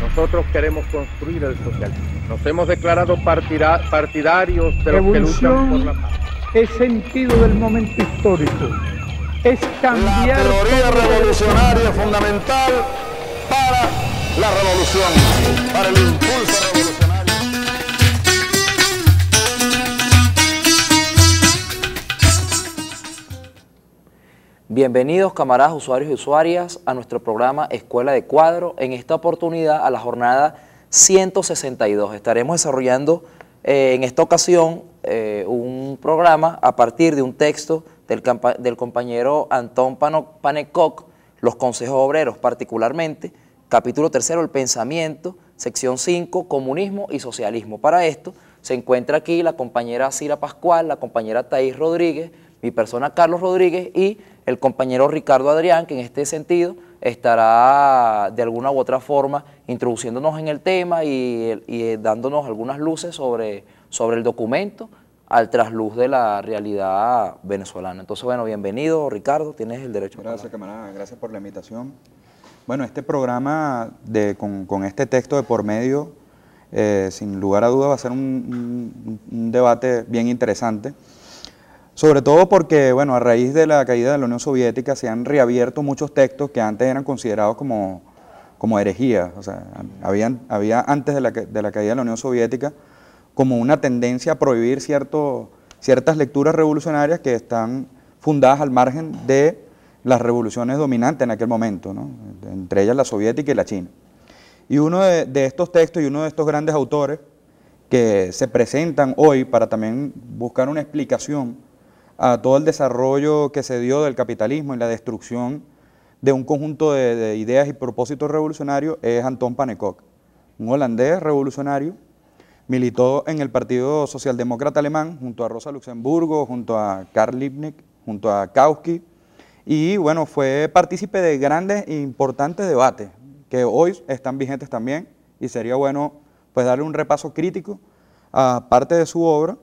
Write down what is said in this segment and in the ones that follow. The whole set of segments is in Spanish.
Nosotros queremos construir el socialismo. Nos hemos declarado partidarios de los Revolución que luchan por la paz. Es sentido del momento histórico. Es cambiar. La teoría revolucionaria fundamental para la revolución, para el impulso revolucionario. Bienvenidos camaradas usuarios y usuarias a nuestro programa Escuela de Cuadro, en esta oportunidad a la jornada 162. Estaremos desarrollando eh, en esta ocasión eh, un programa a partir de un texto del, compañero Antón Panecoc, Los Consejos Obreros particularmente, capítulo tercero, El Pensamiento, sección 5, Comunismo y Socialismo. Para esto se encuentra aquí la compañera Cira Pascual, la compañera Thais Rodríguez, mi persona Carlos Rodríguez y el compañero Ricardo Adrián, que en este sentido estará de alguna u otra forma introduciéndonos en el tema y, eh, dándonos algunas luces sobre, sobre el documento al trasluz de la realidad venezolana. Entonces, bueno, bienvenido Ricardo, tienes el derecho. Gracias, camarada, gracias por la invitación. Bueno, este programa de, con, este texto de por medio, eh, sin lugar a duda, va a ser un debate bien interesante sobre todo porque, bueno, a raíz de la caída de la Unión Soviética se han reabierto muchos textos que antes eran considerados como, como herejías. O sea, habían, había antes de la, caída de la Unión Soviética como una tendencia a prohibir cierto, ciertas lecturas revolucionarias que están fundadas al margen de las revoluciones dominantes en aquel momento, entre ellas la soviética y la china. Y uno de estos textos y uno de estos grandes autores que se presentan hoy para también buscar una explicación a todo el desarrollo que se dio del capitalismo y la destrucción de un conjunto de, ideas y propósitos revolucionarios es Anton Panekok, un holandés revolucionario, militó en el Partido Socialdemócrata Alemán junto a Rosa Luxemburgo, junto a Karl Liebknecht, junto a Kautsky, y bueno, fue partícipe de grandes e importantes debates que hoy están vigentes también y sería bueno pues darle un repaso crítico a parte de su obra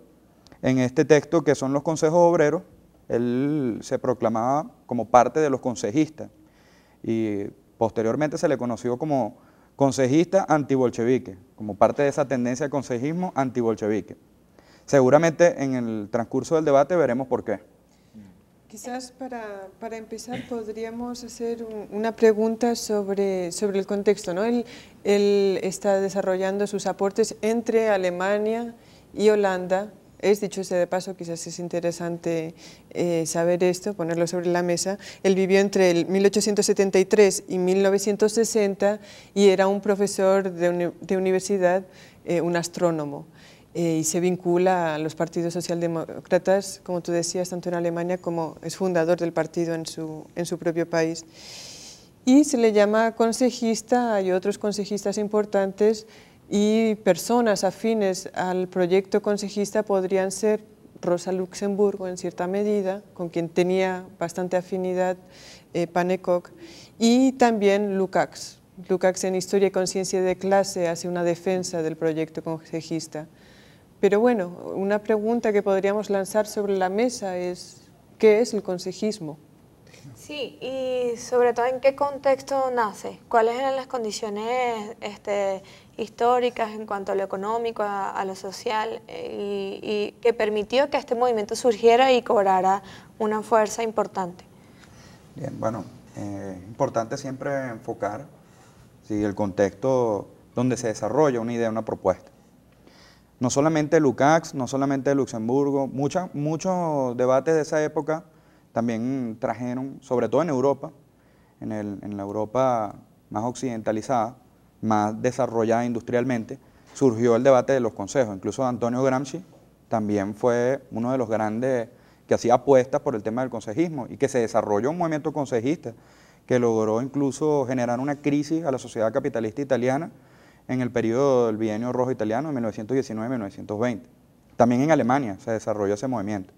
en este texto que son los consejos obreros, él se proclamaba como parte de los consejistas y posteriormente se le conoció como consejista antibolchevique, como parte de esa tendencia de consejismo antibolchevique. Seguramente en el transcurso del debate veremos por qué. Quizás para, empezar podríamos hacer una pregunta sobre, sobre el contexto. ¿no? Él, él está desarrollando sus aportes entre Alemania y Holanda es, dicho sea de paso, quizás es interesante eh, saber esto, ponerlo sobre la mesa. Él vivió entre el 1873 y 1960 y era un profesor de, universidad, eh, un astrónomo. Eh, y se vincula a los partidos socialdemócratas, como tú decías, tanto en Alemania como es fundador del partido en su, en su propio país. Y se le llama consejista, hay otros consejistas importantes y personas afines al proyecto consejista podrían ser Rosa Luxemburgo en cierta medida, con quien tenía bastante afinidad eh, Panecock, y también Lukács. Lukács en Historia y Conciencia de Clase hace una defensa del proyecto consejista. Pero bueno, una pregunta que podríamos lanzar sobre la mesa es, ¿qué es el consejismo? Sí, y sobre todo en qué contexto nace, cuáles eran las condiciones este, históricas en cuanto a lo económico, a, lo social, eh, y, que permitió que este movimiento surgiera y cobrara una fuerza importante. Bien, bueno, es eh, importante siempre enfocar el contexto donde se desarrolla una idea, una propuesta. No solamente Lukács, no solamente Luxemburgo, muchos debates de esa época también trajeron, sobre todo en Europa, en la Europa más occidentalizada, más desarrollada industrialmente, surgió el debate de los consejos. Incluso Antonio Gramsci también fue uno de los grandes que hacía apuestas por el tema del consejismo y que se desarrolló un movimiento consejista que logró incluso generar una crisis a la sociedad capitalista italiana en el periodo del bienio rojo italiano de 1919-1920. También en Alemania se desarrolló ese movimiento.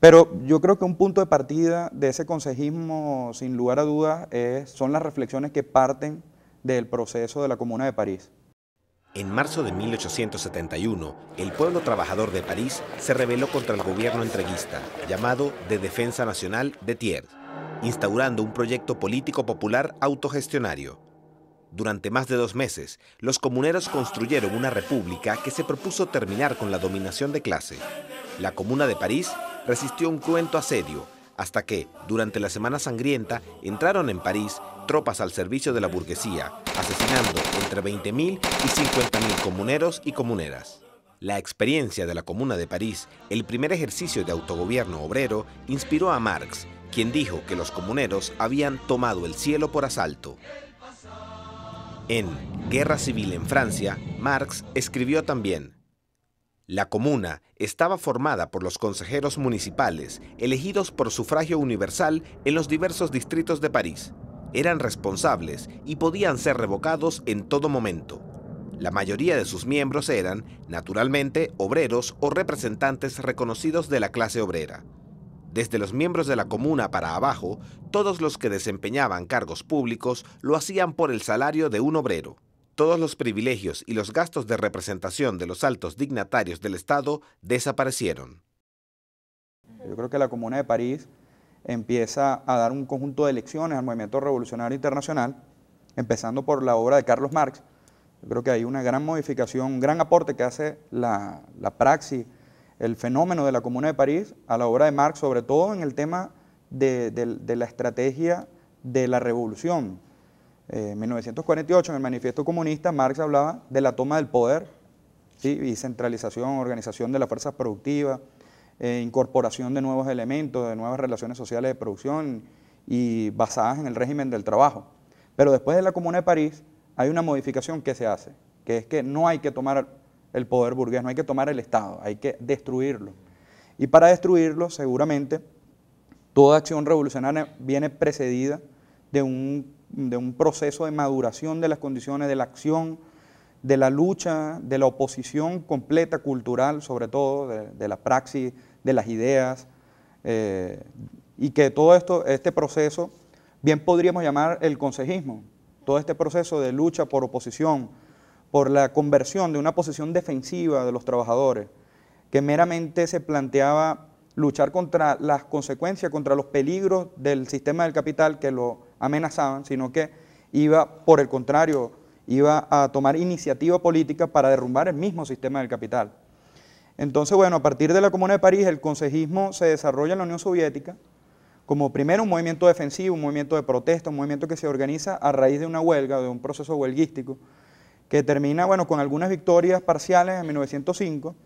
Pero yo creo que un punto de partida de ese consejismo, sin lugar a dudas, son las reflexiones que parten del proceso de la Comuna de París. En marzo de 1871, el pueblo trabajador de París se rebeló contra el gobierno entreguista, llamado de Defensa Nacional de Thiers, instaurando un proyecto político popular autogestionario. Durante más de dos meses, los comuneros construyeron una república que se propuso terminar con la dominación de clase. La comuna de París resistió un cruento asedio, hasta que, durante la Semana Sangrienta, entraron en París tropas al servicio de la burguesía, asesinando entre 20.000 y 50.000 comuneros y comuneras. La experiencia de la Comuna de París, el primer ejercicio de autogobierno obrero, inspiró a Marx, quien dijo que los comuneros habían tomado el cielo por asalto. En Guerra Civil en Francia, Marx escribió también, La comuna estaba formada por los consejeros municipales, elegidos por sufragio universal en los diversos distritos de París eran responsables y podían ser revocados en todo momento. La mayoría de sus miembros eran, naturalmente, obreros o representantes reconocidos de la clase obrera. Desde los miembros de la comuna para abajo, todos los que desempeñaban cargos públicos lo hacían por el salario de un obrero. Todos los privilegios y los gastos de representación de los altos dignatarios del Estado desaparecieron. Yo creo que la Comuna de París empieza a dar un conjunto de lecciones al movimiento revolucionario internacional, empezando por la obra de Carlos Marx. Yo creo que hay una gran modificación, un gran aporte que hace la, la praxis, el fenómeno de la Comuna de París a la obra de Marx, sobre todo en el tema de, la estrategia de la revolución. Eh, en 1948, en el Manifiesto Comunista, Marx hablaba de la toma del poder y centralización, organización de las fuerzas productivas, eh, incorporación de nuevos elementos, de nuevas relaciones sociales de producción y basadas en el régimen del trabajo. Pero después de la Comuna de París hay una modificación que se hace, que es que no hay que tomar el poder burgués, no hay que tomar el Estado, hay que destruirlo. Y para destruirlo, seguramente, toda acción revolucionaria viene precedida de un, proceso de maduración de las condiciones, de la acción, de la lucha, de la oposición completa, cultural, sobre todo, de la praxis de las ideas, eh, y que todo esto, este proceso, bien podríamos llamar el consejismo, todo este proceso de lucha por oposición, por la conversión de una posición defensiva de los trabajadores, que meramente se planteaba luchar contra las consecuencias, contra los peligros del sistema del capital que lo amenazaban, sino que iba, por el contrario, iba a tomar iniciativa política para derrumbar el mismo sistema del capital. Entonces, bueno, a partir de la Comuna de París, el consejismo se desarrolla en la Unión Soviética como primero un movimiento defensivo, un movimiento de protesta, un movimiento que se organiza a raíz de una huelga, de un proceso huelguístico, que termina, bueno, con algunas victorias parciales en 1905,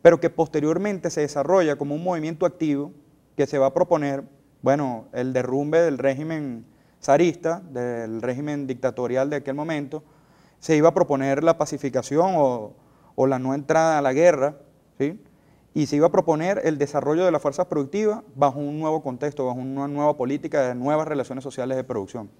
pero que posteriormente se desarrolla como un movimiento activo que se va a proponer, bueno, el derrumbe del régimen zarista, del régimen dictatorial de aquel momento, se iba a proponer la pacificación o, o la no entrada a la guerra, y se iba a proponer el desarrollo de las fuerzas productivas bajo un nuevo contexto, bajo una nueva política de nuevas relaciones sociales de producción.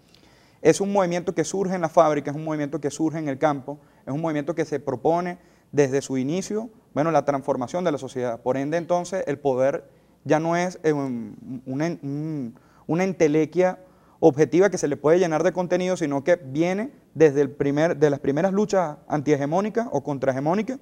Es un movimiento que surge en la fábrica, es un movimiento que surge en el campo, es un movimiento que se propone desde su inicio, bueno, la transformación de la sociedad. Por ende, entonces, el poder ya no es eh, una, una entelequia objetiva que se le puede llenar de contenido, sino que viene desde el primer, de las primeras luchas antihegemónicas o contrahegemónicas,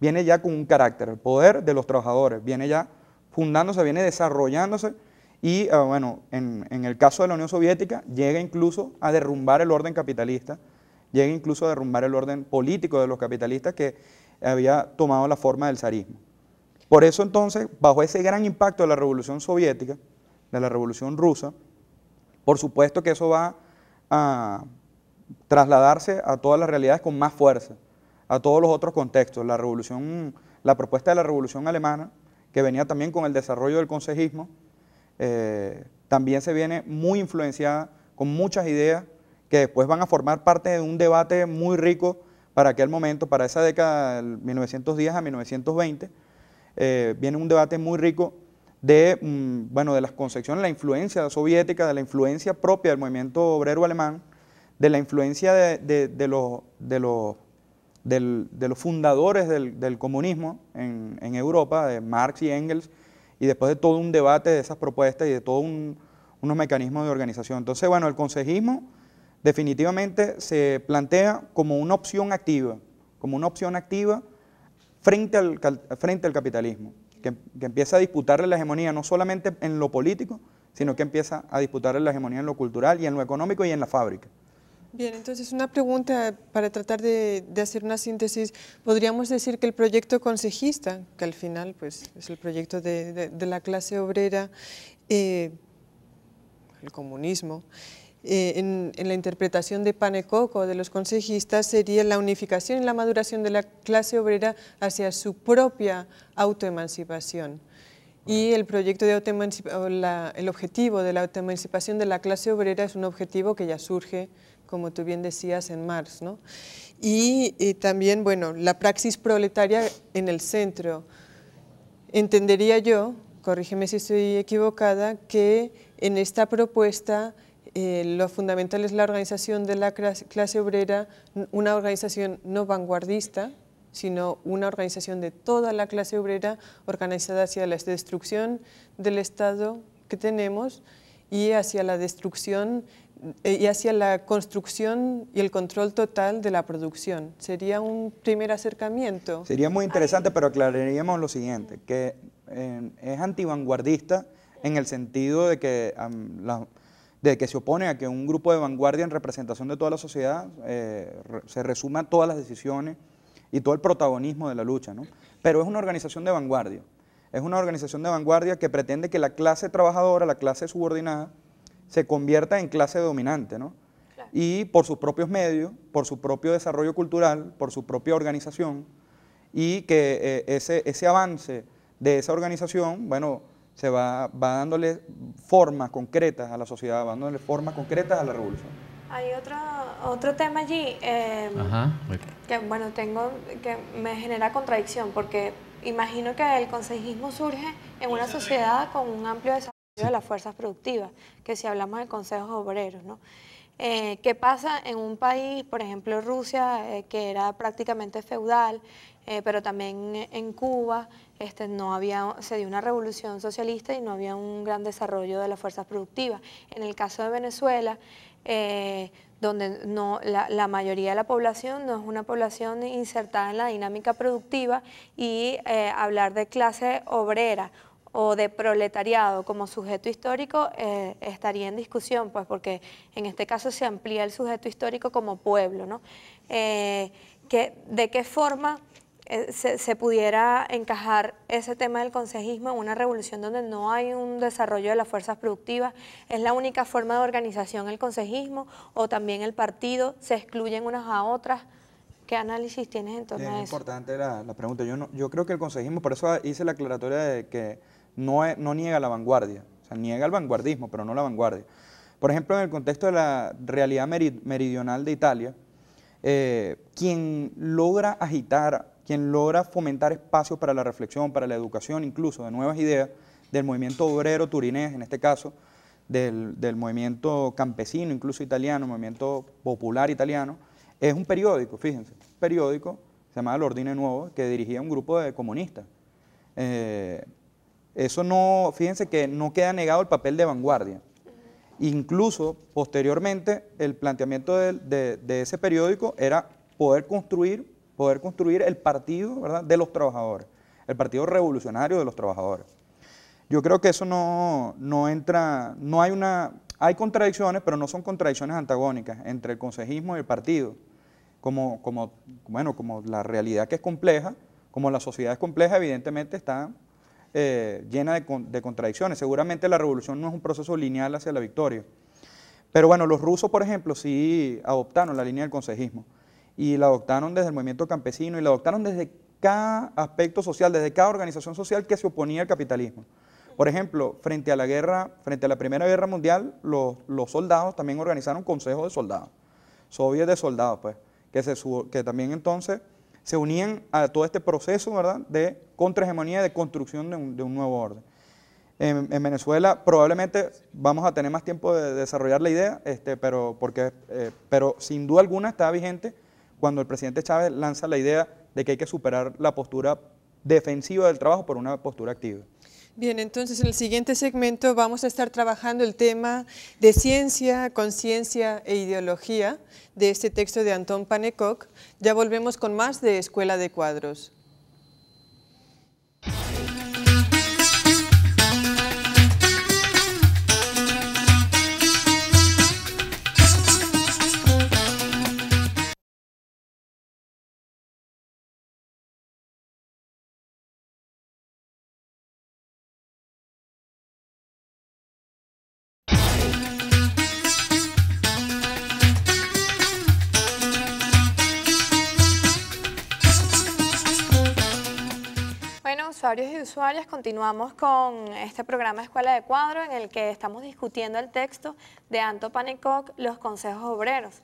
viene ya con un carácter, el poder de los trabajadores, viene ya fundándose, viene desarrollándose y eh, bueno, en, el caso de la Unión Soviética llega incluso a derrumbar el orden capitalista, llega incluso a derrumbar el orden político de los capitalistas que había tomado la forma del zarismo. Por eso entonces, bajo ese gran impacto de la Revolución Soviética, de la Revolución Rusa, por supuesto que eso va a trasladarse a todas las realidades con más fuerza a todos los otros contextos. La revolución, la propuesta de la revolución alemana, que venía también con el desarrollo del consejismo, eh, también se viene muy influenciada con muchas ideas que después van a formar parte de un debate muy rico para aquel momento, para esa década del 1910 a 1920, eh, viene un debate muy rico de, mm, bueno, de las concepciones, la influencia soviética, de la influencia propia del movimiento obrero alemán, de la influencia de los de los fundadores del, comunismo en, Europa, de Marx y Engels, y después de todo un debate de esas propuestas y de todos unos mecanismos de organización. Entonces, bueno, el consejismo definitivamente se plantea como una opción activa, como una opción activa frente al, frente al capitalismo, que, que empieza a disputarle la hegemonía no solamente en lo político, sino que empieza a disputarle la hegemonía en lo cultural y en lo económico y en la fábrica. Bien, entonces una pregunta para tratar de, hacer una síntesis. Podríamos decir que el proyecto consejista, que al final pues, es el proyecto de, la clase obrera, eh, el comunismo, eh, en, la interpretación de Panecoco, de los consejistas, sería la unificación y la maduración de la clase obrera hacia su propia autoemancipación. Y el proyecto de el objetivo de la autoemancipación de la clase obrera es un objetivo que ya surge como tú bien decías, en Marx. ¿no? Y, también, bueno, la praxis proletaria en el centro. Entendería yo, corrígeme si estoy equivocada, que en esta propuesta eh, lo fundamental es la organización de la clase obrera, una organización no vanguardista, sino una organización de toda la clase obrera organizada hacia la destrucción del Estado que tenemos y hacia la destrucción eh, y hacia la construcción y el control total de la producción. Sería un primer acercamiento. Sería muy interesante, pero aclararíamos lo siguiente, que eh, es antivanguardista en el sentido de que, de que se opone a que un grupo de vanguardia en representación de toda la sociedad eh, se resuma todas las decisiones y todo el protagonismo de la lucha, ¿no? Pero es una organización de vanguardia. Es una organización de vanguardia que pretende que la clase trabajadora, la clase subordinada, se convierta en clase dominante, ¿no? Y por sus propios medios, por su propio desarrollo cultural, por su propia organización, y que eh, ese, ese avance de esa organización, bueno, se va, va dándole formas concretas a la sociedad, va dándole formas concretas a la revolución. Hay otro, otro tema allí em, que, bueno, tengo, que me genera contradicción, porque imagino que el consejismo surge en una sociedad con un amplio desarrollo de las fuerzas productivas, que si hablamos de consejos obreros, ¿no? Eh, ¿Qué pasa en un país, por ejemplo Rusia, eh, que era prácticamente feudal, eh, pero también en Cuba este, no había, se dio una revolución socialista y no había un gran desarrollo de las fuerzas productivas? En el caso de Venezuela, donde no, la, la, mayoría de la población no es una población insertada en la dinámica productiva y hablar de clase obrera o de proletariado como sujeto histórico eh, estaría en discusión, pues porque en este caso se amplía el sujeto histórico como pueblo, ¿no? Eh, que, ¿De qué forma eh, se, se, pudiera encajar ese tema del consejismo en una revolución donde no hay un desarrollo de las fuerzas productivas? ¿Es la única forma de organización el consejismo o también el partido? ¿Se excluyen unas a otras? ¿Qué análisis tienes en torno a eso? importante la, la pregunta. Yo, no, yo creo que el consejismo, por eso hice la aclaratoria de que no, niega la vanguardia, o sea, niega el vanguardismo, pero no la vanguardia. Por ejemplo, en el contexto de la realidad meridional de Italia, eh, quien logra agitar, quien logra fomentar espacios para la reflexión, para la educación, incluso de nuevas ideas, del movimiento obrero turinés, en este caso, del, movimiento campesino, incluso italiano, movimiento popular italiano, es un periódico, fíjense, un periódico, se llama El Ordine Nuevo, que dirigía un grupo de comunistas. Eh, eso no, fíjense que no queda negado el papel de vanguardia. Incluso posteriormente el planteamiento de, ese periódico era poder construir, poder construir el partido ¿verdad? de los trabajadores, el partido revolucionario de los trabajadores. Yo creo que eso no, entra, no hay una, hay contradicciones, pero no son contradicciones antagónicas entre el consejismo y el partido. Como, como, bueno, como la realidad que es compleja, como la sociedad es compleja, evidentemente está, eh, llena de, contradicciones. Seguramente la revolución no es un proceso lineal hacia la victoria. Pero bueno, los rusos, por ejemplo, sí adoptaron la línea del consejismo y la adoptaron desde el movimiento campesino y la adoptaron desde cada aspecto social, desde cada organización social que se oponía al capitalismo. Por ejemplo, frente a la guerra, frente a la Primera Guerra Mundial, los, soldados también organizaron consejos de soldados, soviets de soldados, pues, que, se, que también entonces se unían a todo este proceso ¿verdad? de contrahegemonía, de construcción de un, nuevo orden. En, Venezuela probablemente vamos a tener más tiempo de desarrollar la idea, este, pero, eh, pero sin duda alguna está vigente cuando el presidente Chávez lanza la idea de que hay que superar la postura defensiva del trabajo por una postura activa. Bien, entonces en el siguiente segmento vamos a estar trabajando el tema de ciencia, conciencia e ideología de este texto de Antón Panekok, Ya volvemos con más de Escuela de Cuadros. usuarios y usuarias, continuamos con este programa Escuela de Cuadro en el que estamos discutiendo el texto de Anto Panicoc, Los Consejos Obreros.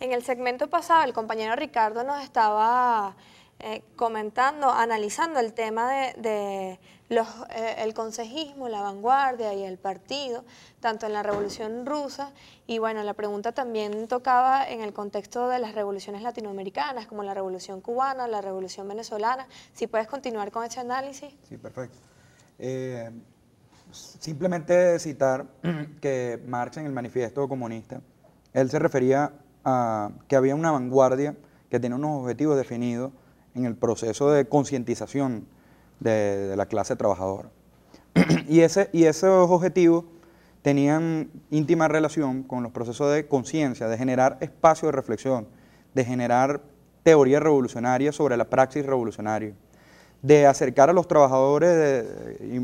En el segmento pasado el compañero Ricardo nos estaba eh, comentando, analizando el tema de eh, el consejismo, la vanguardia y el partido, tanto en la Revolución Rusa, y bueno, la pregunta también tocaba en el contexto de las revoluciones latinoamericanas, como la Revolución Cubana, la Revolución Venezolana, si puedes continuar con ese análisis. Sí, perfecto. Eh, simplemente citar que Marx en el manifiesto comunista, él se refería a que había una vanguardia que tenía unos objetivos definidos en el proceso de concientización de, la clase trabajadora. y, ese, y esos objetivos tenían íntima relación con los procesos de conciencia, de generar espacio de reflexión, de generar teoría revolucionaria sobre la praxis revolucionaria, de acercar a los trabajadores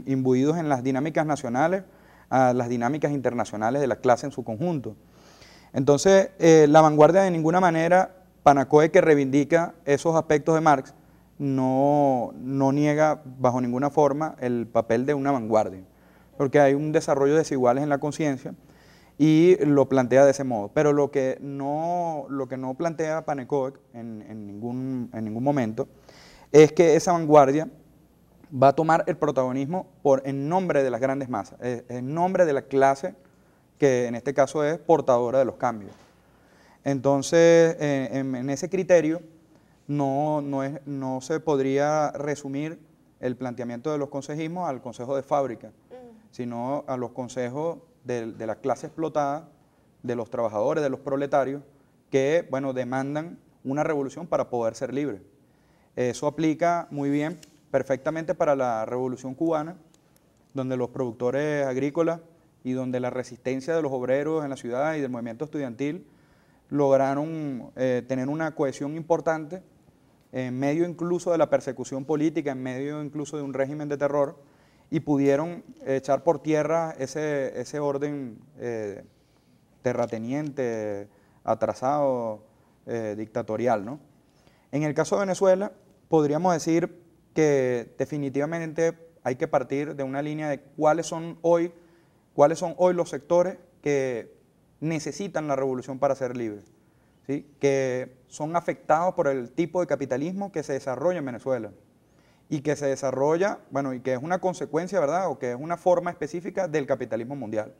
imbuidos en las dinámicas nacionales a las dinámicas internacionales de la clase en su conjunto. Entonces, eh, la vanguardia de ninguna manera, Panacoe que reivindica esos aspectos de Marx, no, niega bajo ninguna forma el papel de una vanguardia, porque hay un desarrollo desigual en la conciencia y lo plantea de ese modo. Pero lo que no, lo que no plantea Panekoek en, ningún, momento es que esa vanguardia va a tomar el protagonismo por, en nombre de las grandes masas, en nombre de la clase que en este caso es portadora de los cambios. Entonces, eh, en ese criterio, no, es, no se podría resumir el planteamiento de los consejismos al consejo de fábrica, mm. sino a los consejos de, la clase explotada, de los trabajadores, de los proletarios, que, bueno, demandan una revolución para poder ser libres. Eso aplica muy bien, perfectamente para la revolución cubana, donde los productores agrícolas y donde la resistencia de los obreros en la ciudad y del movimiento estudiantil lograron eh, tener una cohesión importante en medio incluso de la persecución política, en medio incluso de un régimen de terror, y pudieron echar por tierra ese, orden eh, terrateniente, atrasado, eh, dictatorial. ¿no? En el caso de Venezuela, podríamos decir que definitivamente hay que partir de una línea de cuáles son hoy, cuáles son hoy los sectores que necesitan la revolución para ser libres que son afectados por el tipo de capitalismo que se desarrolla en Venezuela y que se desarrolla, bueno, y que es una consecuencia, ¿verdad? O que es una forma específica del capitalismo mundial.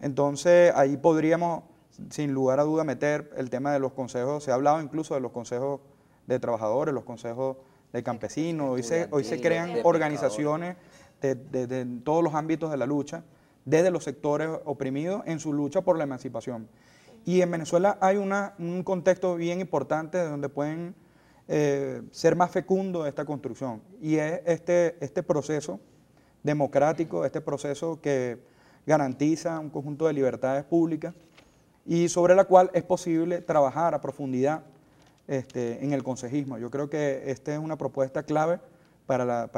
Entonces, ahí podríamos, sin lugar a duda, meter el tema de los consejos, se ha hablado incluso de los consejos de trabajadores, los consejos de campesinos, hoy se, crean organizaciones desde todos los ámbitos de la lucha, desde los sectores oprimidos en su lucha por la emancipación. Y en Venezuela hay un contexto bien importante donde pueden eh, ser más fecundo esta construcción. Y es este, este, proceso democrático, este proceso que garantiza un conjunto de libertades públicas y sobre la cual es posible trabajar a profundidad este, en el consejismo. Yo creo que esta es una propuesta clave para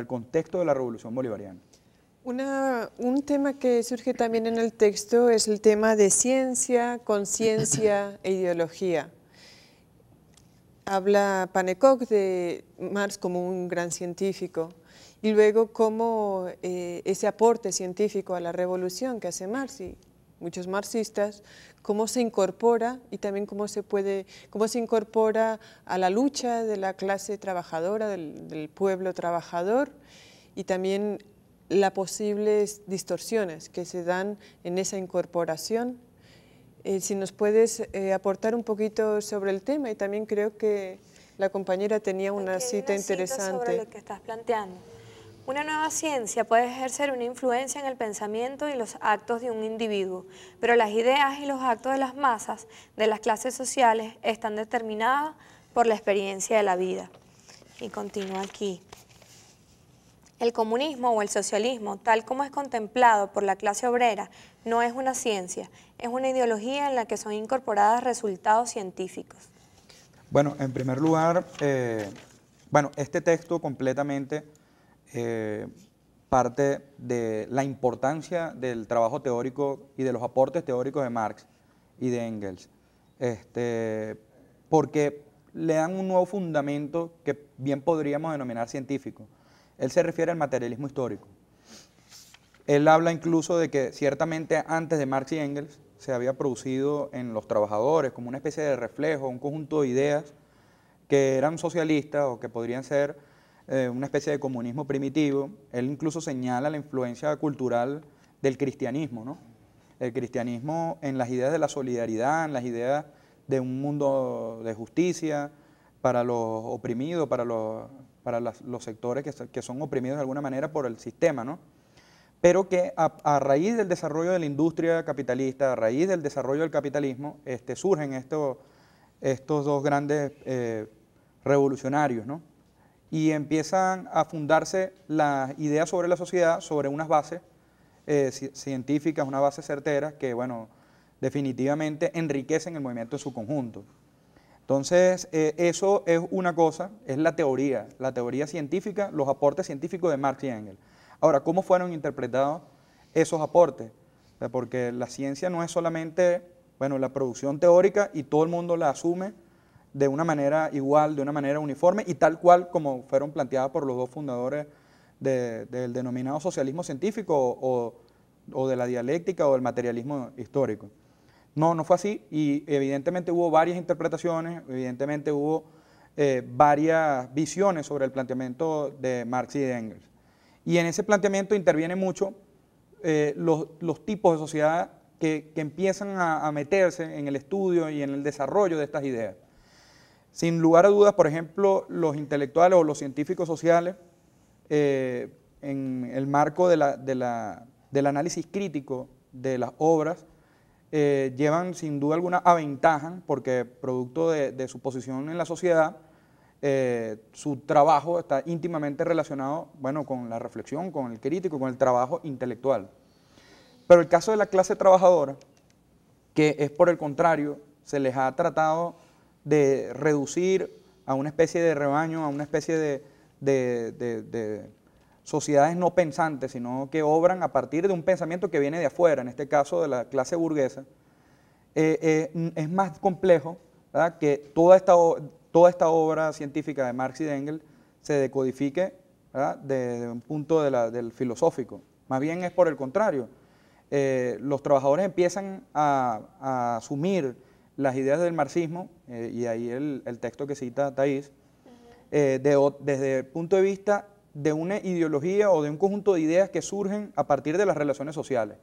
el contexto de la revolución bolivariana un tema que surge también en el texto es el tema de ciencia, conciencia e ideología. Habla Panekok de Marx como un gran científico y luego cómo eh, ese aporte científico a la revolución que hace Marx y muchos marxistas, cómo se incorpora y también cómo se puede, cómo se incorpora a la lucha de la clase trabajadora, del, del pueblo trabajador y también las posibles distorsiones que se dan en esa incorporación. Eh, si nos puedes eh, aportar un poquito sobre el tema y también creo que la compañera tenía una cita interesante. sobre lo que estás planteando. Una nueva ciencia puede ejercer una influencia en el pensamiento y los actos de un individuo, pero las ideas y los actos de las masas de las clases sociales están determinadas por la experiencia de la vida. Y continúa aquí. El comunismo o el socialismo, tal como es contemplado por la clase obrera, no es una ciencia, es una ideología en la que son incorporados resultados científicos. Bueno, en primer lugar, eh, bueno, este texto completamente eh, parte de la importancia del trabajo teórico y de los aportes teóricos de Marx y de Engels, este, porque le dan un nuevo fundamento que bien podríamos denominar científico él se refiere al materialismo histórico. Él habla incluso de que ciertamente antes de Marx y Engels se había producido en los trabajadores como una especie de reflejo, un conjunto de ideas que eran socialistas o que podrían ser eh, una especie de comunismo primitivo. Él incluso señala la influencia cultural del cristianismo, ¿no? El cristianismo en las ideas de la solidaridad, en las ideas de un mundo de justicia para los oprimidos, para los para los sectores que, son oprimidos de alguna manera por el sistema, ¿no? Pero que a, raíz del desarrollo de la industria capitalista, a raíz del desarrollo del capitalismo, este, surgen estos, estos dos grandes eh, revolucionarios, ¿no? Y empiezan a fundarse las ideas sobre la sociedad sobre unas bases eh, científicas, unas bases certeras que, bueno, definitivamente enriquecen el movimiento en su conjunto. Entonces, eh, eso es una cosa, es la teoría, la teoría científica, los aportes científicos de Marx y Engels. Ahora, ¿cómo fueron interpretados esos aportes? porque la ciencia no es solamente, la producción teórica y todo el mundo la asume de una manera igual, de una manera uniforme y tal cual como fueron planteadas por los dos fundadores del denominado socialismo científico o de la dialéctica o del materialismo histórico. No, no fue así y evidentemente hubo varias interpretaciones, evidentemente hubo eh, varias visiones sobre el planteamiento de Marx y Engels. Y en ese planteamiento intervienen mucho eh, los, tipos de sociedad que, empiezan a, meterse en el estudio y en el desarrollo de estas ideas. Sin lugar a dudas, por ejemplo, los intelectuales o los científicos sociales, eh, en el marco del análisis crítico de las obras, eh, llevan sin duda alguna a ventaja porque producto de, su posición en la sociedad, eh, su trabajo está íntimamente relacionado, bueno, con la reflexión, con el crítico, con el trabajo intelectual. Pero el caso de la clase trabajadora, que es por el contrario, se les ha tratado de reducir a una especie de rebaño, a una especie de sociedades no pensantes, sino que obran a partir de un pensamiento que viene de afuera, en este caso de la clase burguesa, eh, eh, es más complejo que toda esta, toda esta obra científica de Marx y de Engels se decodifique desde de un punto del filosófico. Más bien es por el contrario. Eh, los trabajadores empiezan a, asumir las ideas del marxismo, y ahí el, texto que cita Thais, desde el punto de vista de una ideología o de un conjunto de ideas que surgen a partir de las relaciones sociales.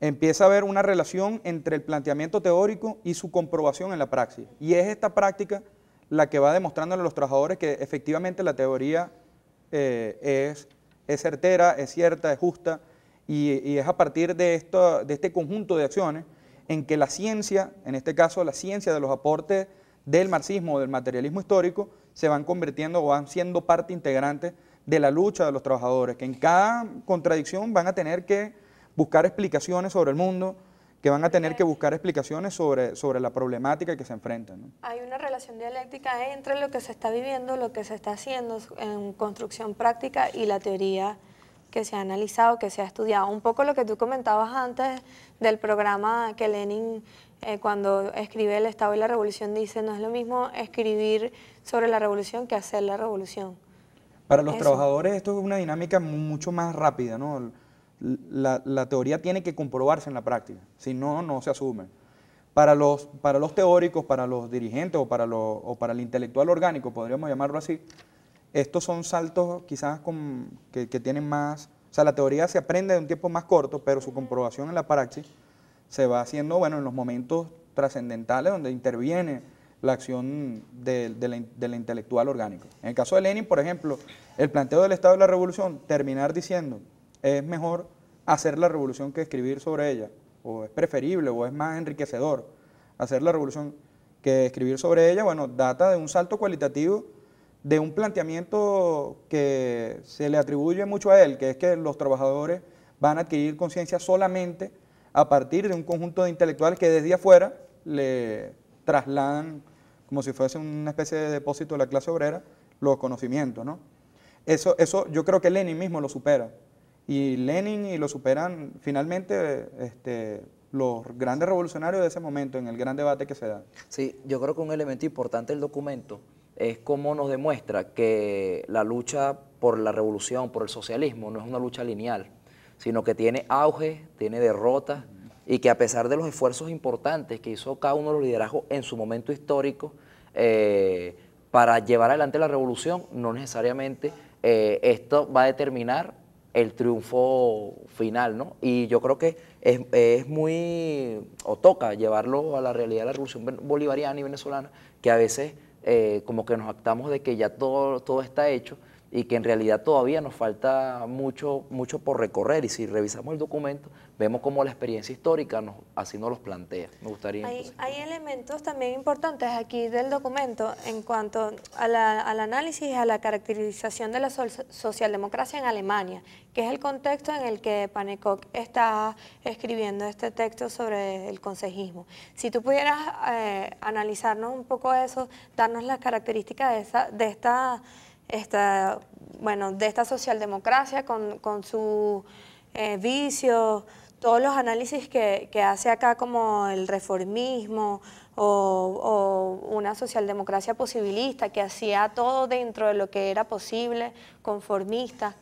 Empieza a haber una relación entre el planteamiento teórico y su comprobación en la praxis. Y es esta práctica la que va demostrando a los trabajadores que efectivamente la teoría eh, es, es, certera, es cierta, es justa, y, es a partir de, esto, de este conjunto de acciones en que la ciencia, en este caso la ciencia de los aportes del marxismo del materialismo histórico, se van convirtiendo o van siendo parte integrante de la lucha de los trabajadores, que en cada contradicción van a tener que buscar explicaciones sobre el mundo, que van a tener que buscar explicaciones sobre, la problemática que se enfrentan. Hay una relación dialéctica entre lo que se está viviendo, lo que se está haciendo en construcción práctica y la teoría que se ha analizado, que se ha estudiado. Un poco lo que tú comentabas antes del programa que Lenin eh, cuando escribe el Estado y la Revolución dice, no es lo mismo escribir sobre la revolución que hacer la revolución. Para los trabajadores esto es una dinámica mucho más rápida, ¿no? La, teoría tiene que comprobarse en la práctica, si no, no se asume. Para los, para los teóricos, para los dirigentes o para, para el intelectual orgánico, podríamos llamarlo así, estos son saltos quizás que, tienen más, o sea, la teoría se aprende de un tiempo más corto, pero su comprobación en la praxis se va haciendo, bueno, en los momentos trascendentales donde interviene la acción del la, intelectual orgánico. En el caso de Lenin, por ejemplo, el planteo del Estado de la Revolución, terminar diciendo, es mejor hacer la revolución que escribir sobre ella, o es preferible, o es más enriquecedor hacer la revolución que escribir sobre ella, bueno, data de un salto cualitativo, de un planteamiento que se le atribuye mucho a él, que es que los trabajadores van a adquirir conciencia solamente a partir de un conjunto de intelectuales que desde afuera le trasladan como si fuese una especie de depósito de la clase obrera, los conocimientos, ¿no? Eso, eso yo creo que Lenin mismo lo supera. Y Lenin y lo superan finalmente este, los grandes revolucionarios de ese momento en el gran debate que se da. Sí, yo creo que un elemento importante del documento es cómo nos demuestra que la lucha por la revolución, por el socialismo, no es una lucha lineal, sino que tiene auge, tiene derrotas, y que a pesar de los esfuerzos importantes que hizo cada uno de los liderazgos en su momento histórico, eh, para llevar adelante la revolución, no necesariamente eh, esto va a determinar el triunfo final, ¿no? Y yo creo que es, muy, o toca llevarlo a la realidad de la revolución bolivariana y venezolana, que a veces eh, como que nos actamos de que ya todo está hecho, y que en realidad todavía nos falta mucho, mucho por recorrer. Y si revisamos el documento, vemos cómo la experiencia histórica nos, así nos los plantea. Me gustaría. Hay, hay elementos también importantes aquí del documento en cuanto al análisis y a la caracterización de la socialdemocracia en Alemania, que es el contexto en el que Panecock está escribiendo este texto sobre el consejismo. Si tú pudieras eh, analizarnos un poco eso, darnos las características de, esa, de esta esta, bueno, de esta socialdemocracia con, con sus eh, vicios, todos los análisis que, que, hace acá como el reformismo o, una socialdemocracia posibilista que hacía todo dentro de lo que era posible, conformista.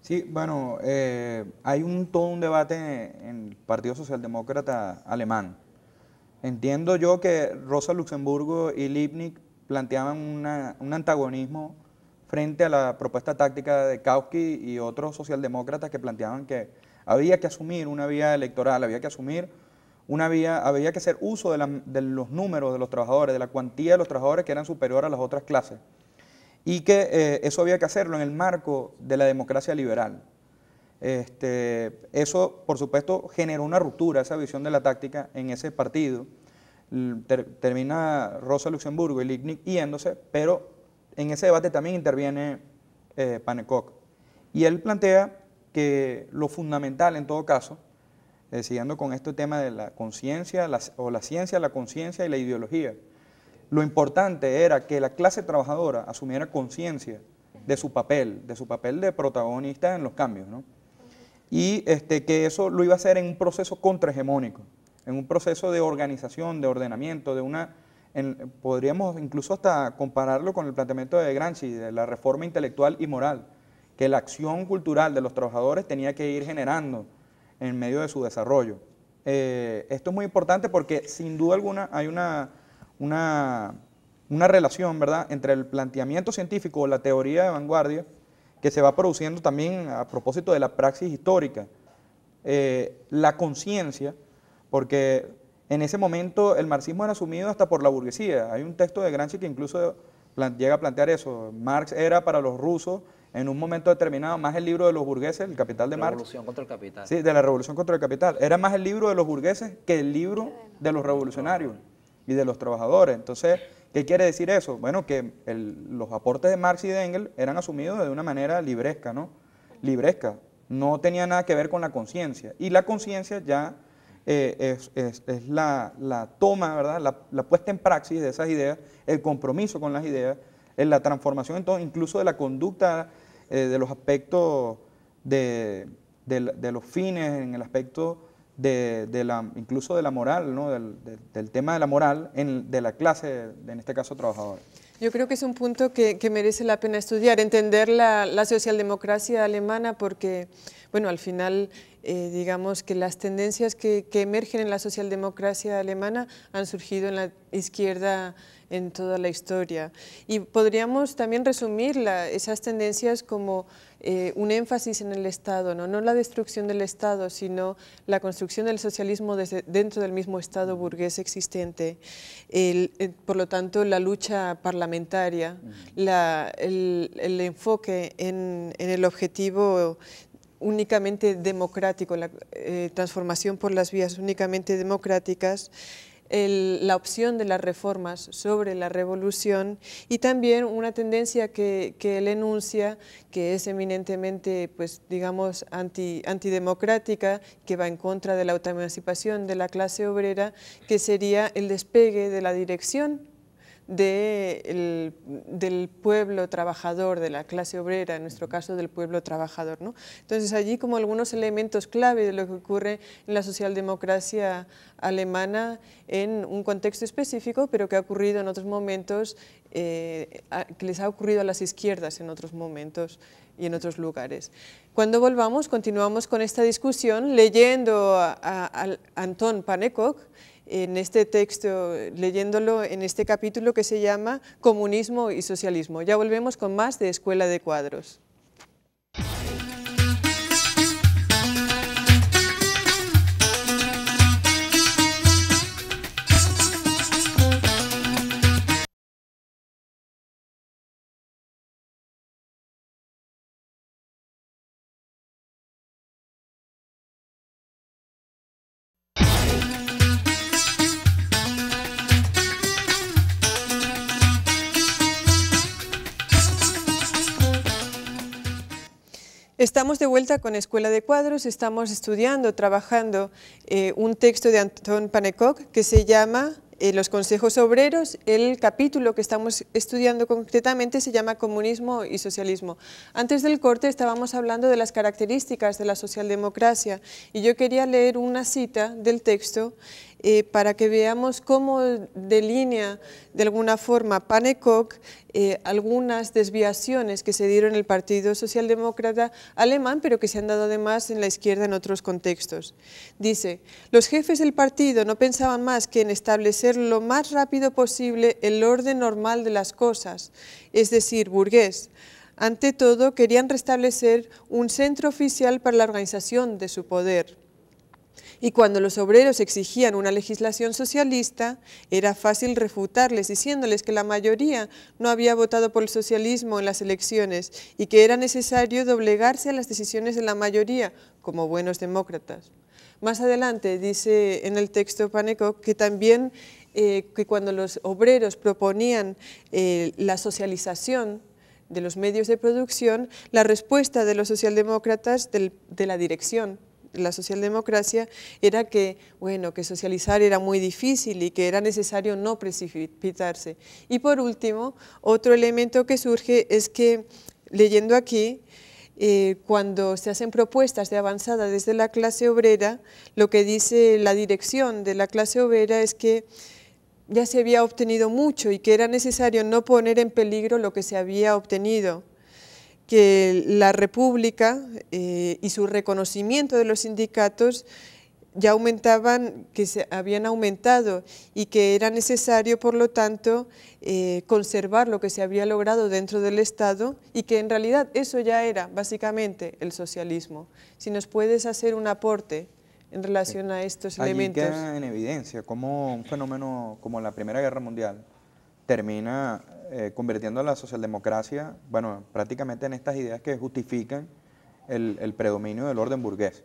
Sí, bueno, eh, hay un, todo un debate en, el Partido Socialdemócrata alemán. Entiendo yo que Rosa Luxemburgo y Liebknecht planteaban un antagonismo frente a la propuesta táctica de Kautsky y otros socialdemócratas que planteaban que había que asumir una vía electoral, había que asumir una vía, había que hacer uso de, los números de los trabajadores, de la cuantía de los trabajadores que eran superior a las otras clases, y que eh, eso había que hacerlo en el marco de la democracia liberal. Este, eso, por supuesto, generó una ruptura, esa visión de la táctica en ese partido. termina Rosa Luxemburgo y Ligny yéndose, pero en ese debate también interviene eh, Y él plantea que lo fundamental en todo caso, eh, siguiendo con este tema de la conciencia, o la ciencia, la conciencia y la ideología, lo importante era que la clase trabajadora asumiera conciencia de su papel, de su papel de protagonista en los cambios, ¿no? Y este, que eso lo iba a hacer en un proceso contrahegemónico, en un proceso de organización, de ordenamiento, de una podríamos incluso hasta compararlo con el planteamiento de Gramsci, de la reforma intelectual y moral, que la acción cultural de los trabajadores tenía que ir generando en medio de su desarrollo. Eh, esto es muy importante porque sin duda alguna hay una, una, una relación ¿verdad? entre el planteamiento científico o la teoría de vanguardia que se va produciendo también a propósito de la praxis histórica. Eh, la conciencia, porque en ese momento el marxismo era asumido hasta por la burguesía. Hay un texto de Gramsci que incluso llega a plantear eso. Marx era para los rusos en un momento determinado más el libro de los burgueses, el capital de Marx. La revolución contra el capital. Sí, de la revolución contra el capital. Era más el libro de los burgueses que el libro de los revolucionarios y de los trabajadores. Entonces, ¿qué quiere decir eso? Bueno, que los aportes de Marx y de Engels eran asumidos de una manera libresca, ¿no? Libresca. No tenía nada que ver con la conciencia. Y la conciencia ya eh, es, la, la, toma, ¿verdad? La, puesta en praxis de esas ideas, el compromiso con las ideas, en la transformación entonces, incluso de la conducta, eh, de los aspectos de, los fines, en el aspecto de, la, incluso de la moral, ¿no? del, tema de la moral en, de la clase, en este caso trabajadora. Yo creo que es un punto que, merece la pena estudiar, entender la, la socialdemocracia alemana, porque, bueno, al final eh, digamos que las tendencias que, emergen en la socialdemocracia alemana han surgido en la izquierda en toda la historia. Y podríamos también resumir esas tendencias como eh, un énfasis en el Estado, ¿no? ¿no? la destrucción del Estado, sino la construcción del socialismo desde, dentro del mismo Estado burgués existente. Eh, por lo tanto, la lucha parlamentaria, la, el, el, enfoque en, en el objetivo únicamente democrático, la eh, transformación por las vías únicamente democráticas, la opción de las reformas sobre la revolución y también una tendencia que, que él enuncia que es eminentemente, pues digamos, anti, antidemocrática, que va en contra de la autoemancipación de la clase obrera, que sería el despegue de la dirección del pueblo trabajador, de la clase obrera, en nuestro caso del pueblo trabajador. ¿no? Entonces allí como algunos elementos clave de lo que ocurre en la socialdemocracia alemana en un contexto específico, pero que ha ocurrido en otros momentos, eh, que les ha ocurrido a las izquierdas en otros momentos y en otros lugares. Cuando volvamos continuamos con esta discusión leyendo a, a, a Anton Panekok en este texto, leyéndolo en este capítulo que se llama Comunismo y Socialismo. Ya volvemos con más de Escuela de Cuadros. Estamos de vuelta con Escuela de Cuadros, estamos estudiando, trabajando eh, un texto de antón panecock que se llama eh, Los consejos obreros, el capítulo que estamos estudiando concretamente se llama Comunismo y Socialismo. Antes del corte estábamos hablando de las características de la socialdemocracia y yo quería leer una cita del texto eh, para que veamos cómo delinea de alguna forma Panecock eh, algunas desviaciones que se dieron en el Partido Socialdemócrata alemán, pero que se han dado además en la izquierda en otros contextos. Dice, los jefes del partido no pensaban más que en establecer lo más rápido posible el orden normal de las cosas, es decir, burgués. Ante todo, querían restablecer un centro oficial para la organización de su poder. Y cuando los obreros exigían una legislación socialista, era fácil refutarles diciéndoles que la mayoría no había votado por el socialismo en las elecciones y que era necesario doblegarse a las decisiones de la mayoría como buenos demócratas. Más adelante dice en el texto Paneco que también eh, que cuando los obreros proponían eh, la socialización de los medios de producción, la respuesta de los socialdemócratas de la dirección la socialdemocracia era que, bueno, que socializar era muy difícil y que era necesario no precipitarse. Y por último, otro elemento que surge es que, leyendo aquí, eh, cuando se hacen propuestas de avanzada desde la clase obrera, lo que dice la dirección de la clase obrera es que ya se había obtenido mucho y que era necesario no poner en peligro lo que se había obtenido que la República eh, y su reconocimiento de los sindicatos ya aumentaban, que se habían aumentado y que era necesario, por lo tanto, eh, conservar lo que se había logrado dentro del Estado y que en realidad eso ya era básicamente el socialismo. Si nos puedes hacer un aporte en relación a estos Allí elementos. Queda en evidencia cómo un fenómeno como la Primera Guerra Mundial termina eh, convirtiendo a la socialdemocracia, bueno, prácticamente en estas ideas que justifican el, predominio del orden burgués.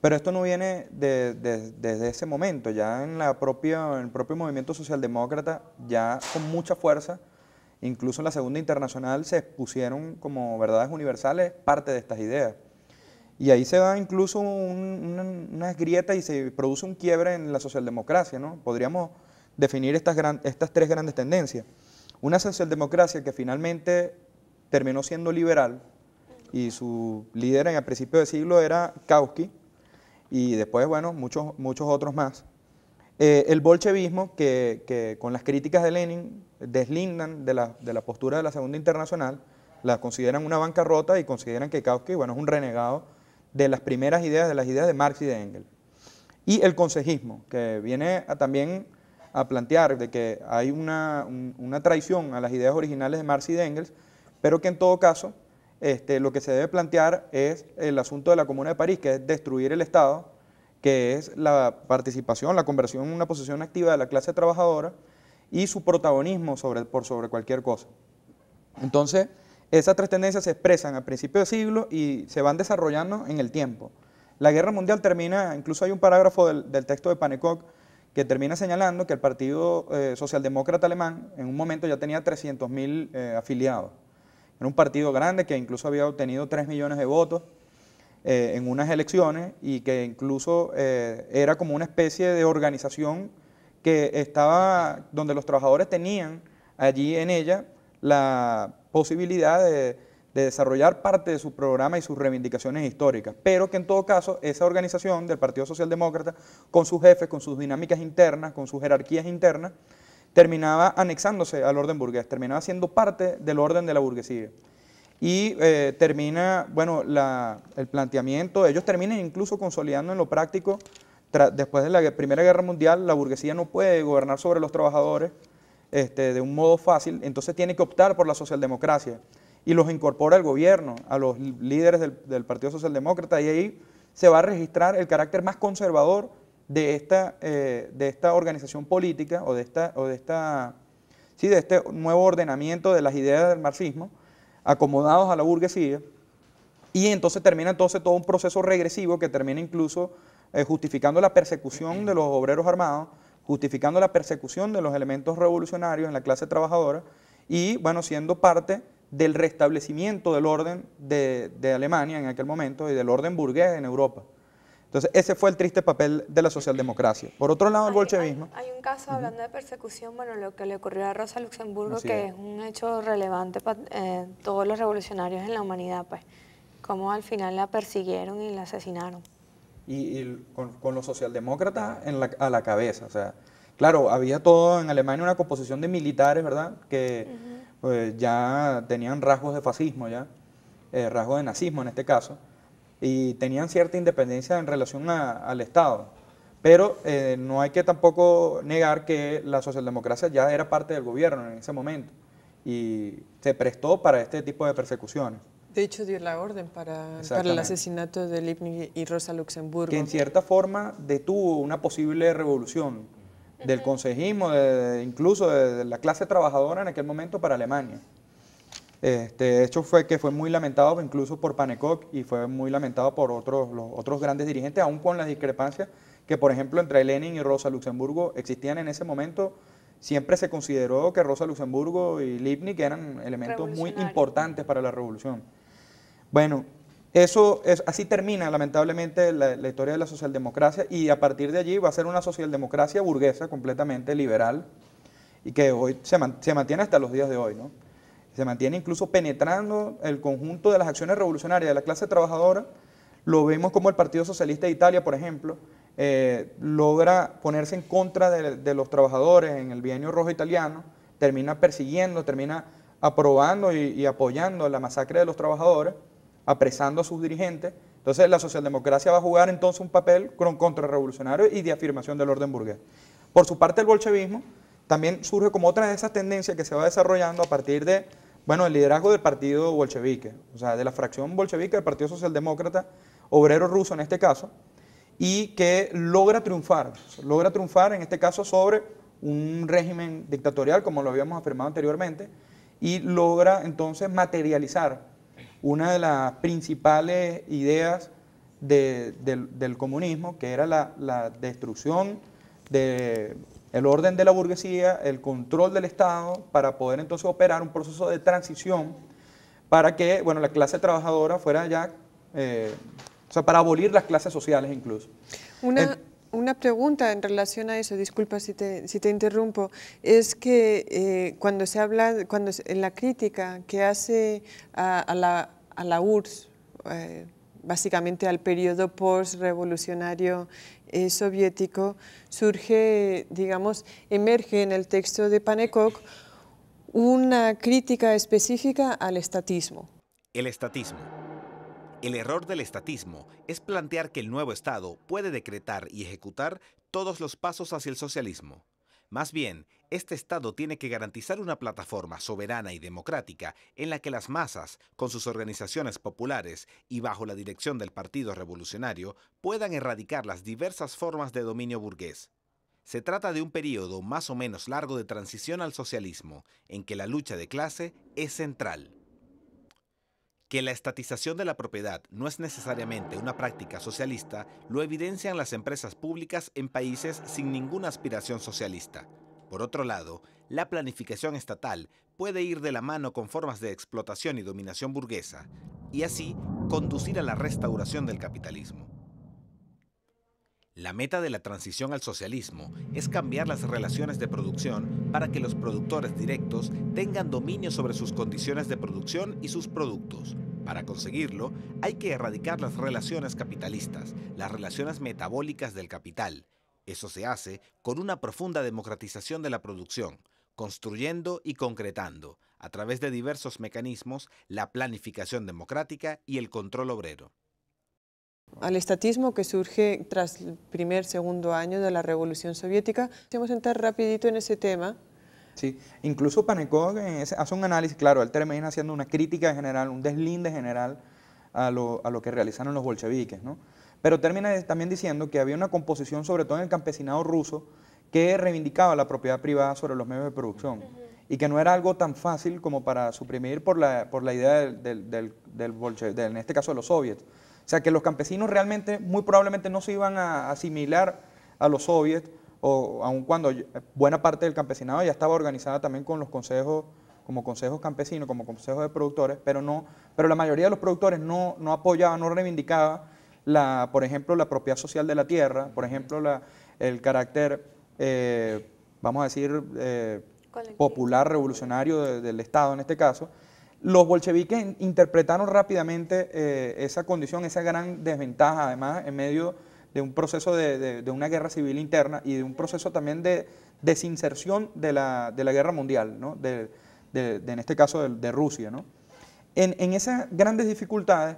Pero esto no viene desde ese momento, ya en, la propia, en el propio movimiento socialdemócrata, ya con mucha fuerza, incluso en la Segunda Internacional se expusieron como verdades universales parte de estas ideas. Y ahí se da incluso una, unas grietas y se produce un quiebre en la socialdemocracia, ¿no? Podríamos definir estas, estas tres grandes tendencias. Una socialdemocracia que finalmente terminó siendo liberal y su líder en el principio del siglo era Kautsky y después, bueno, muchos, muchos otros más. Eh, el bolchevismo, que, con las críticas de Lenin deslindan de la, postura de la Segunda Internacional, la consideran una bancarrota y consideran que Kautsky, bueno, es un renegado de las primeras ideas, de las ideas de Marx y de Engels. Y el consejismo, que viene a también a plantear de que hay una, traición a las ideas originales de Marx y de Engels, pero que en todo caso este, lo que se debe plantear es el asunto de la Comuna de París, que es destruir el Estado, que es la participación, la conversión en una posición activa de la clase trabajadora y su protagonismo sobre, por sobre cualquier cosa. Entonces, esas tres tendencias se expresan a principio del siglo y se van desarrollando en el tiempo. La guerra mundial termina, incluso hay un parágrafo del, texto de Panecoq que termina señalando que el Partido eh, Socialdemócrata Alemán en un momento ya tenía 300.000 eh, afiliados. Era un partido grande que incluso había obtenido 3 millones de votos eh, en unas elecciones y que incluso era como una especie de organización que estaba, donde los trabajadores tenían allí en ella la posibilidad de de desarrollar parte de su programa y sus reivindicaciones históricas, pero que en todo caso esa organización del Partido Socialdemócrata, con sus jefes, con sus dinámicas internas, con sus jerarquías internas, terminaba anexándose al orden burgués, terminaba siendo parte del orden de la burguesía. Y eh, termina, bueno, el planteamiento, ellos terminan incluso consolidando en lo práctico, después de la Primera Guerra Mundial, la burguesía no puede gobernar sobre los trabajadores este, de un modo fácil, entonces tiene que optar por la socialdemocracia y los incorpora el gobierno, a los líderes del, Partido Socialdemócrata, y ahí se va a registrar el carácter más conservador de esta, eh, de esta organización política o de esta, o de esta sí, de este nuevo ordenamiento de las ideas del marxismo, acomodados a la burguesía, y entonces termina entonces todo un proceso regresivo que termina incluso eh, justificando la persecución de los obreros armados, justificando la persecución de los elementos revolucionarios en la clase trabajadora, y bueno, siendo parte del restablecimiento del orden de, Alemania en aquel momento y del orden burgués en Europa. Entonces, ese fue el triste papel de la socialdemocracia. Por otro lado, el bolchevismo. Hay, un caso hablando de persecución, bueno, lo que le ocurrió a Rosa Luxemburgo, que es. un hecho relevante para eh, todos los revolucionarios en la humanidad, pues, cómo al final la persiguieron y la asesinaron. Y, con, los socialdemócratas a la cabeza, o sea, claro, había todo en Alemania una composición de militares, ¿verdad? Que. Pues, ya tenían rasgos de fascismo, ya, eh, rasgos de nazismo en este caso, y tenían cierta independencia en relación al Estado. Pero eh, no hay que tampoco negar que la socialdemocracia ya era parte del gobierno en ese momento y se prestó para este tipo de persecuciones. De hecho, dio la orden para, para el asesinato de Liebknecht y Rosa Luxemburgo. Que en cierta forma detuvo una posible revolución del consejismo, incluso de, la clase trabajadora en aquel momento para Alemania. Este, hecho, fue que fue muy lamentado incluso por Panecock y fue muy lamentado por otros, los otros grandes dirigentes, aún con las discrepancias que, por ejemplo, entre Lenin y Rosa Luxemburgo existían en ese momento. Siempre se consideró que Rosa Luxemburgo y Lipnik eran elementos muy importantes para la revolución. Bueno, eso es, así termina lamentablemente la, historia de la socialdemocracia y a partir de allí va a ser una socialdemocracia burguesa completamente liberal y que hoy se, mantiene hasta los días de hoy, ¿no? Se mantiene incluso penetrando el conjunto de las acciones revolucionarias de la clase trabajadora. Lo vemos como el Partido Socialista de Italia, por ejemplo, eh, logra ponerse en contra de, los trabajadores en el bienio rojo italiano, termina persiguiendo, termina aprobando y apoyando la masacre de los trabajadores apresando a sus dirigentes. Entonces la socialdemocracia va a jugar entonces un papel contrarrevolucionario y de afirmación del orden burgués. Por su parte el bolchevismo también surge como otra de esas tendencias que se va desarrollando a partir de, bueno, el liderazgo del partido bolchevique, o sea, de la fracción bolchevique del Partido Socialdemócrata, obrero ruso en este caso, y que logra triunfar, logra triunfar en este caso sobre un régimen dictatorial, como lo habíamos afirmado anteriormente, y logra entonces materializar una de las principales ideas del, comunismo, que era la, destrucción del orden de la burguesía, el control del Estado, para poder entonces operar un proceso de transición para que bueno, la clase trabajadora fuera ya, eh, o sea, para abolir las clases sociales incluso. Una, una pregunta en relación a eso, disculpa si te, interrumpo, es que eh, cuando se habla, cuando en la crítica que hace a, la, URSS, eh, básicamente al periodo post-revolucionario eh, soviético, surge, digamos, emerge en el texto de Panekok una crítica específica al estatismo. El estatismo. El error del estatismo es plantear que el nuevo Estado puede decretar y ejecutar todos los pasos hacia el socialismo. Más bien, este Estado tiene que garantizar una plataforma soberana y democrática en la que las masas, con sus organizaciones populares y bajo la dirección del Partido Revolucionario, puedan erradicar las diversas formas de dominio burgués. Se trata de un periodo más o menos largo de transición al socialismo, en que la lucha de clase es central. Que la estatización de la propiedad no es necesariamente una práctica socialista lo evidencian las empresas públicas en países sin ninguna aspiración socialista. Por otro lado, la planificación estatal puede ir de la mano con formas de explotación y dominación burguesa, y así conducir a la restauración del capitalismo. La meta de la transición al socialismo es cambiar las relaciones de producción para que los productores directos tengan dominio sobre sus condiciones de producción y sus productos. Para conseguirlo, hay que erradicar las relaciones capitalistas, las relaciones metabólicas del capital. Eso se hace con una profunda democratización de la producción, construyendo y concretando, a través de diversos mecanismos, la planificación democrática y el control obrero al estatismo que surge tras el primer, segundo año de la Revolución Soviética. Vamos a entrar rapidito en ese tema. Sí, incluso Panekov hace un análisis, claro, él termina haciendo una crítica general, un deslinde general a lo, que realizaron los bolcheviques, ¿no? Pero termina también diciendo que había una composición, sobre todo en el campesinado ruso, que reivindicaba la propiedad privada sobre los medios de producción y que no era algo tan fácil como para suprimir por la, idea del, del, del en este caso de los soviets, o sea que los campesinos realmente, muy probablemente no se iban a asimilar a los soviets, o aun cuando buena parte del campesinado ya estaba organizada también con los consejos, como consejos campesinos, como consejos de productores, pero no, pero la mayoría de los productores no, no apoyaba, no reivindicaba la, por ejemplo, la propiedad social de la tierra, por ejemplo, la, el carácter, eh, vamos a decir, eh, popular, revolucionario del Estado en este caso, los bolcheviques interpretaron rápidamente eh, esa condición, esa gran desventaja, además, en medio de un proceso de, una guerra civil interna y de un proceso también de desinserción de la, guerra mundial, ¿no? de, en este caso de, Rusia. ¿no? En, en esas grandes dificultades,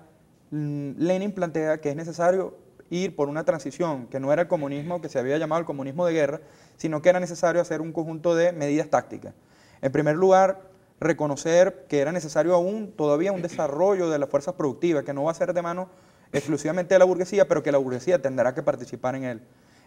mm, Lenin plantea que es necesario ir por una transición, que no era el comunismo que se había llamado el comunismo de guerra, sino que era necesario hacer un conjunto de medidas tácticas. En primer lugar, reconocer que era necesario aún todavía un desarrollo de las fuerzas productivas, que no va a ser de mano exclusivamente de la burguesía, pero que la burguesía tendrá que participar en él.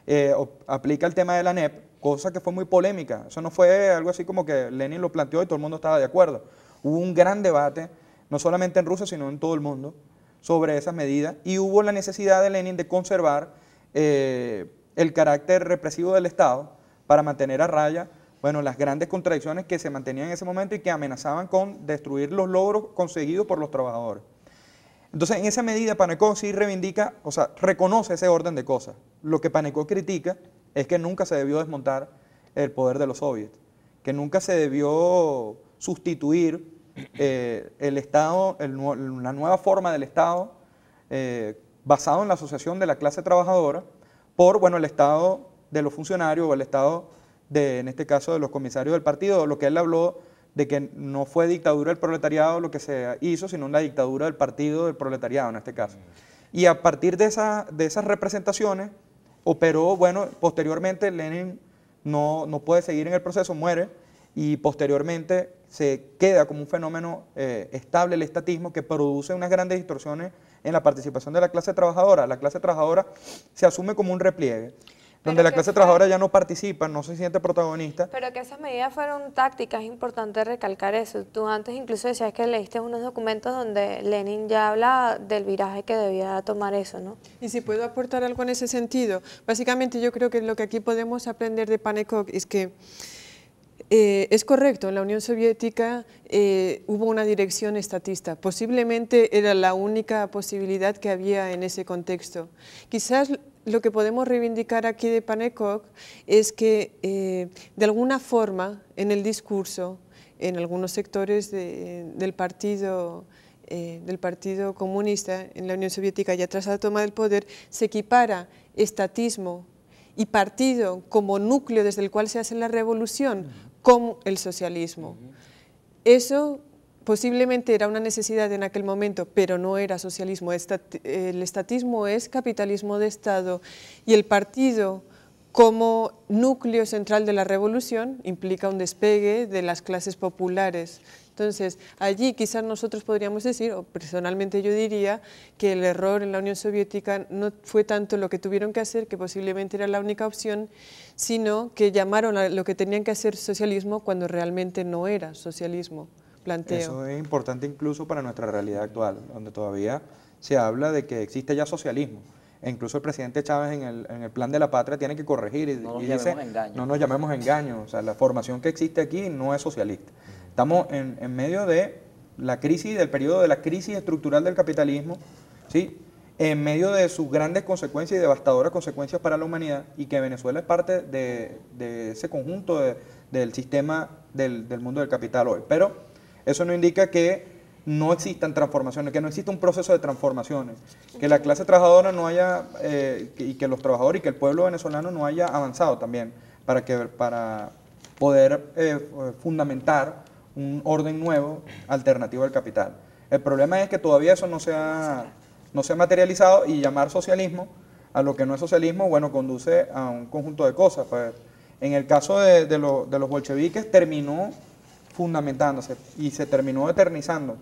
Eh, aplica el tema de la NEP, cosa que fue muy polémica. Eso no fue algo así como que Lenin lo planteó y todo el mundo estaba de acuerdo. Hubo un gran debate, no solamente en Rusia, sino en todo el mundo, sobre esas medidas y hubo la necesidad de Lenin de conservar eh, el carácter represivo del Estado para mantener a raya bueno, las grandes contradicciones que se mantenían en ese momento y que amenazaban con destruir los logros conseguidos por los trabajadores. Entonces, en esa medida, Paneco sí reivindica, o sea, reconoce ese orden de cosas. Lo que Paneco critica es que nunca se debió desmontar el poder de los soviets, que nunca se debió sustituir eh, el Estado, la nueva forma del Estado, eh, basado en la asociación de la clase trabajadora, por, bueno, el Estado de los funcionarios o el Estado en este caso, de los comisarios del partido, lo que él habló de que no fue dictadura del proletariado lo que se hizo, sino la dictadura del partido del proletariado en este caso. Y a partir de, esa, de esas representaciones, operó, bueno, posteriormente Lenin no, puede seguir en el proceso, muere, y posteriormente se queda como un fenómeno eh, estable el estatismo que produce unas grandes distorsiones en la participación de la clase trabajadora. La clase trabajadora se asume como un repliegue donde la clase trabajadora ya no participa, no se siente protagonista. Pero que esas medidas fueron tácticas, es importante recalcar eso. Tú antes incluso decías que leíste unos documentos donde Lenin ya habla del viraje que debía tomar eso, ¿no? Y si puedo aportar algo en ese sentido. Básicamente yo creo que lo que aquí podemos aprender de Panekov es que eh, es correcto, en la Unión Soviética eh, hubo una dirección estatista. Posiblemente era la única posibilidad que había en ese contexto. Quizás lo que podemos reivindicar aquí de Panecoc es que eh, de alguna forma en el discurso, en algunos sectores del partido eh, del Partido Comunista en la Unión Soviética ya tras la toma del poder, se equipara estatismo y partido como núcleo desde el cual se hace la revolución con el socialismo. Eso posiblemente era una necesidad en aquel momento, pero no era socialismo. el estatismo es capitalismo de Estado y el partido como núcleo central de la revolución implica un despegue de las clases populares. Entonces, allí quizás nosotros podríamos decir, o personalmente yo diría, que el error en la Unión Soviética no fue tanto lo que tuvieron que hacer, que posiblemente era la única opción, sino que llamaron a lo que tenían que hacer socialismo cuando realmente no era socialismo. Eso es importante incluso para nuestra realidad actual, donde todavía se habla de que existe ya socialismo. E incluso el presidente Chávez en el, plan de la patria tiene que corregir y, no nos dice, engaño. no nos llamemos engaños, o la formación que existe aquí no es socialista. Estamos en, medio de la crisis, del periodo de la crisis estructural del capitalismo, ¿sí? en medio de sus grandes consecuencias y devastadoras consecuencias para la humanidad, y que Venezuela es parte de, ese conjunto del sistema del, del mundo del capital hoy. Pero eso no indica que no existan transformaciones, que no exista un proceso de transformaciones, que la clase trabajadora no haya, eh, y que los trabajadores y que el pueblo venezolano no haya avanzado también para, que, para poder eh, fundamentar un orden nuevo alternativo al capital. El problema es que todavía eso no se ha, no se materializado y llamar socialismo a lo que no es socialismo, bueno, conduce a un conjunto de cosas. Pues en el caso de los bolcheviques terminó fundamentándose y se terminó eternizando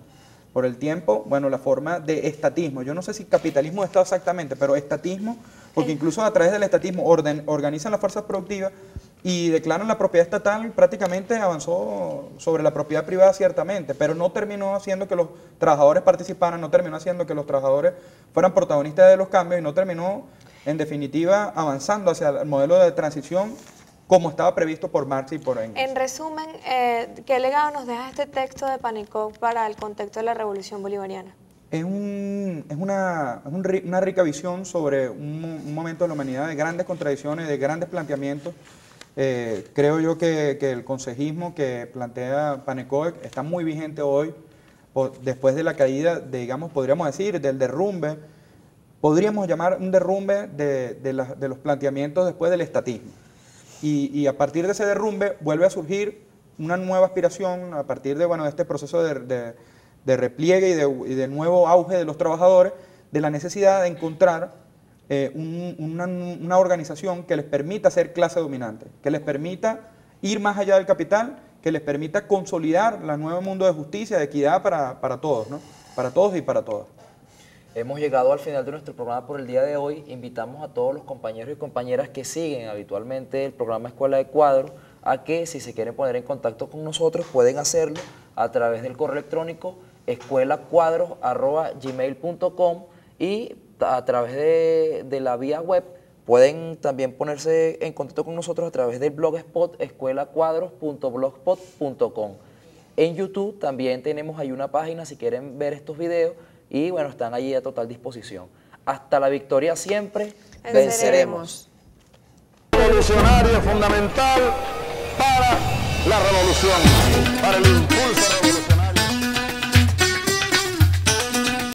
por el tiempo, bueno, la forma de estatismo. Yo no sé si capitalismo está Estado exactamente, pero estatismo, porque incluso a través del estatismo orden, organizan las fuerzas productivas y declaran la propiedad estatal, prácticamente avanzó sobre la propiedad privada ciertamente, pero no terminó haciendo que los trabajadores participaran, no terminó haciendo que los trabajadores fueran protagonistas de los cambios y no terminó, en definitiva, avanzando hacia el modelo de transición como estaba previsto por Marx y por Engels. En resumen, eh, ¿qué legado nos deja este texto de Panicot para el contexto de la revolución bolivariana? Es, un, es, una, es una, rica visión sobre un, momento de la humanidad de grandes contradicciones, de grandes planteamientos. Eh, creo yo que, que, el consejismo que plantea Panecoe está muy vigente hoy, después de la caída, de, digamos, podríamos decir, del derrumbe, podríamos llamar un derrumbe de, de, de los planteamientos después del estatismo y, a partir de ese derrumbe vuelve a surgir una nueva aspiración a partir de, este proceso de, repliegue y de, nuevo auge de los trabajadores, de la necesidad de encontrar eh, una, organización que les permita ser clase dominante, que les permita ir más allá del capital, que les permita consolidar el nuevo mundo de justicia, de equidad para, para todos, ¿no? para todos y para todas. Hemos llegado al final de nuestro programa por el día de hoy. Invitamos a todos los compañeros y compañeras que siguen habitualmente el programa Escuela de Cuadros a que si se quieren poner en contacto con nosotros pueden hacerlo a través del correo electrónico escuelacuadros.gmail.com y a través de, de, la vía web pueden también ponerse en contacto con nosotros a través del blogspot escuelacuadros.blogspot.com. En YouTube también tenemos ahí una página si quieren ver estos videos y bueno, están allí a total disposición. Hasta la victoria siempre, venceremos. Revolucionario fundamental para la revolución, para el impulso.